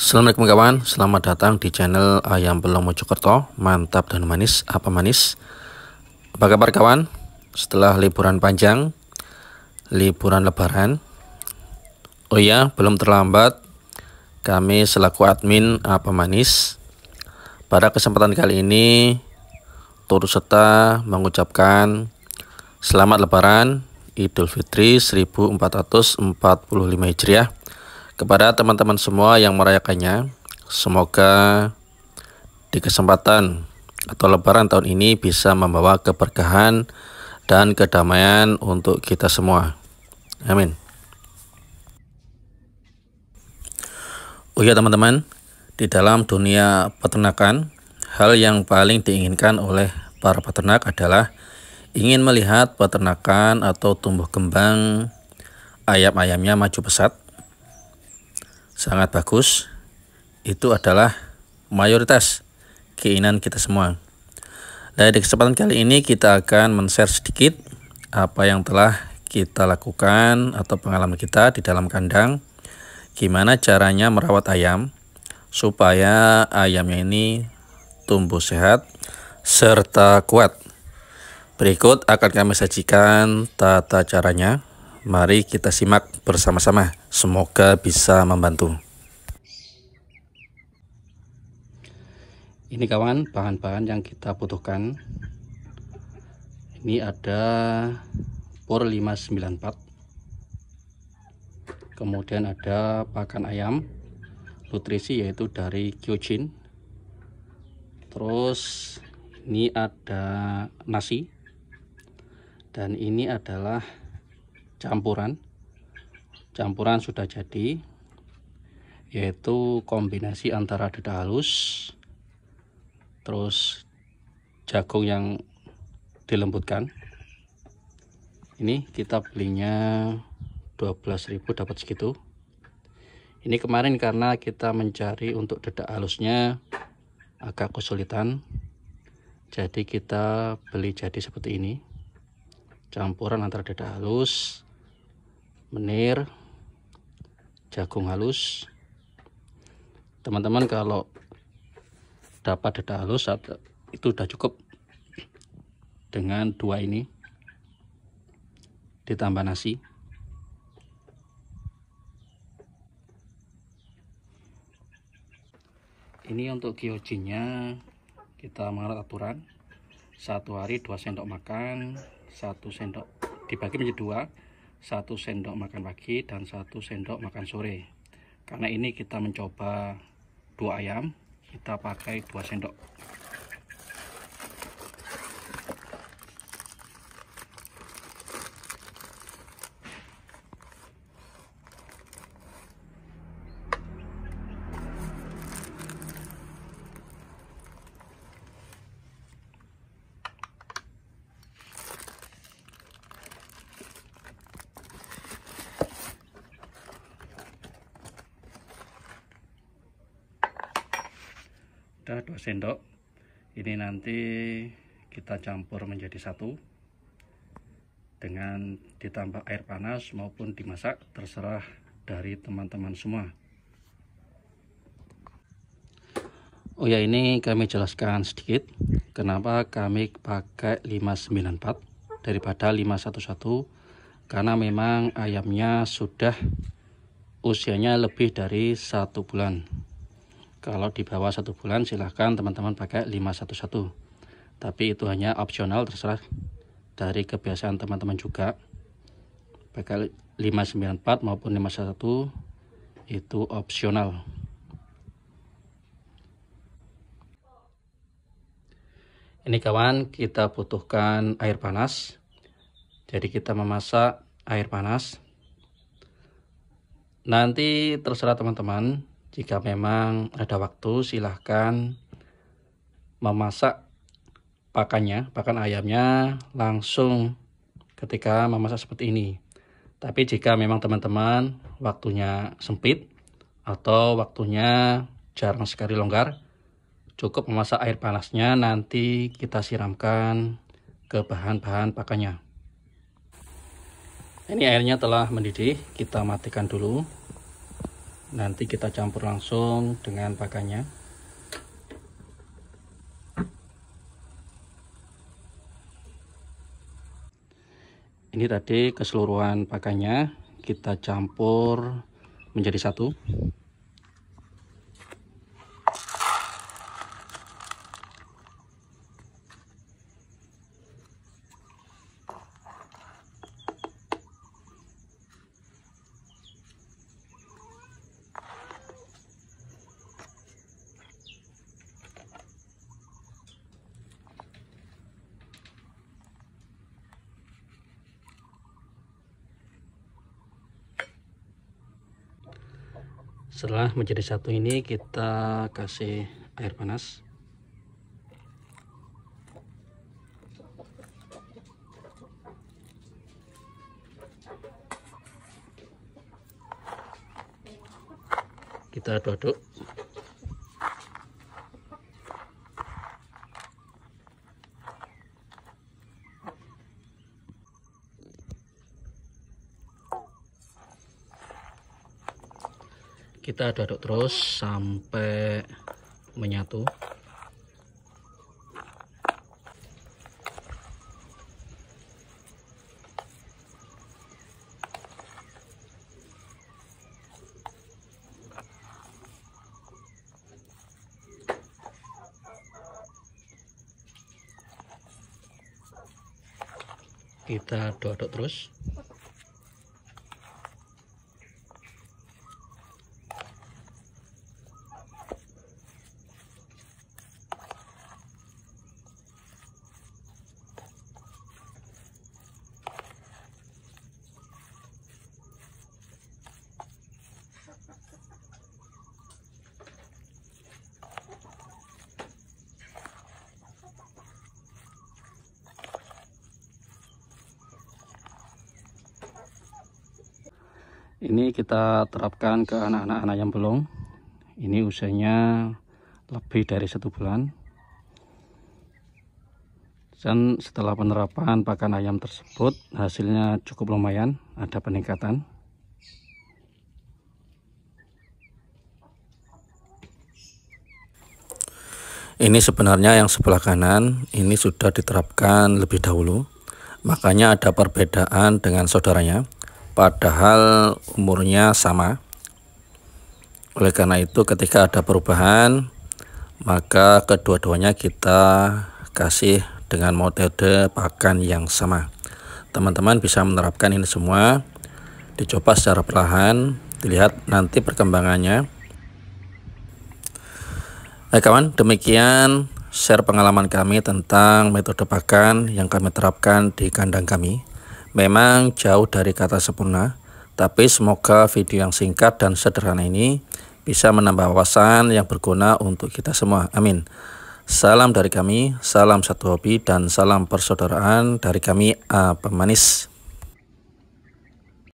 Assalamualaikum kawan, selamat datang di channel Ayam Belong Mojokerto Mantap dan manis, apa manis? Apa kabar kawan? Setelah liburan panjang, liburan lebaran Oh iya, belum terlambat Kami selaku admin apa manis Pada kesempatan kali ini Turut serta mengucapkan Selamat lebaran Idul Fitri 1445 Hijriah kepada teman-teman semua yang merayakannya, semoga di kesempatan atau lebaran tahun ini bisa membawa keberkahan dan kedamaian untuk kita semua. Amin. Oh ya teman-teman, di dalam dunia peternakan, hal yang paling diinginkan oleh para peternak adalah ingin melihat peternakan atau tumbuh kembang ayam-ayamnya maju pesat sangat bagus itu adalah mayoritas keinginan kita semua. Nah, di kesempatan kali ini kita akan men-share sedikit apa yang telah kita lakukan atau pengalaman kita di dalam kandang. Gimana caranya merawat ayam supaya ayamnya ini tumbuh sehat serta kuat. Berikut akan kami sajikan tata caranya. Mari kita simak bersama-sama. Semoga bisa membantu. Ini kawan, bahan-bahan yang kita butuhkan. Ini ada pur 594. Kemudian ada pakan ayam nutrisi yaitu dari Kyojin. Terus ini ada nasi. Dan ini adalah campuran campuran sudah jadi yaitu kombinasi antara dedak halus terus jagung yang dilembutkan ini kita belinya 12.000 dapat segitu ini kemarin karena kita mencari untuk dedak halusnya agak kesulitan jadi kita beli jadi seperti ini campuran antara dedak halus menir jagung halus teman-teman kalau dapat dada halus itu sudah cukup dengan dua ini ditambah nasi ini untuk kiojinnya kita mengarat aturan satu hari dua sendok makan satu sendok dibagi menjadi dua satu sendok makan pagi dan satu sendok makan sore karena ini kita mencoba dua ayam kita pakai dua sendok sudah 2 sendok ini nanti kita campur menjadi satu dengan ditambah air panas maupun dimasak terserah dari teman-teman semua Oh ya ini kami jelaskan sedikit kenapa kami pakai 594 daripada 511 karena memang ayamnya sudah usianya lebih dari satu bulan kalau di bawah satu bulan silahkan teman-teman pakai 511. Tapi itu hanya opsional terserah dari kebiasaan teman-teman juga. Pakai 594 maupun 511 itu opsional. Ini kawan kita butuhkan air panas. Jadi kita memasak air panas. Nanti terserah teman-teman jika memang ada waktu silahkan memasak pakannya, pakan ayamnya langsung ketika memasak seperti ini. Tapi jika memang teman-teman waktunya sempit atau waktunya jarang sekali longgar, cukup memasak air panasnya nanti kita siramkan ke bahan-bahan pakannya. Ini airnya telah mendidih, kita matikan dulu nanti kita campur langsung dengan pakannya ini tadi keseluruhan pakannya kita campur menjadi satu setelah menjadi satu ini kita kasih air panas kita aduk-aduk kita aduk-aduk terus sampai menyatu kita aduk-aduk terus ini kita terapkan ke anak-anak anak yang belum ini usianya lebih dari satu bulan dan setelah penerapan pakan ayam tersebut hasilnya cukup lumayan ada peningkatan ini sebenarnya yang sebelah kanan ini sudah diterapkan lebih dahulu makanya ada perbedaan dengan saudaranya padahal umurnya sama. Oleh karena itu ketika ada perubahan maka kedua-duanya kita kasih dengan metode pakan yang sama. Teman-teman bisa menerapkan ini semua dicoba secara perlahan, dilihat nanti perkembangannya. Nah, kawan, demikian share pengalaman kami tentang metode pakan yang kami terapkan di kandang kami. Memang jauh dari kata sempurna, tapi semoga video yang singkat dan sederhana ini bisa menambah wawasan yang berguna untuk kita semua. Amin. Salam dari kami, salam satu hobi, dan salam persaudaraan dari kami A Pemanis.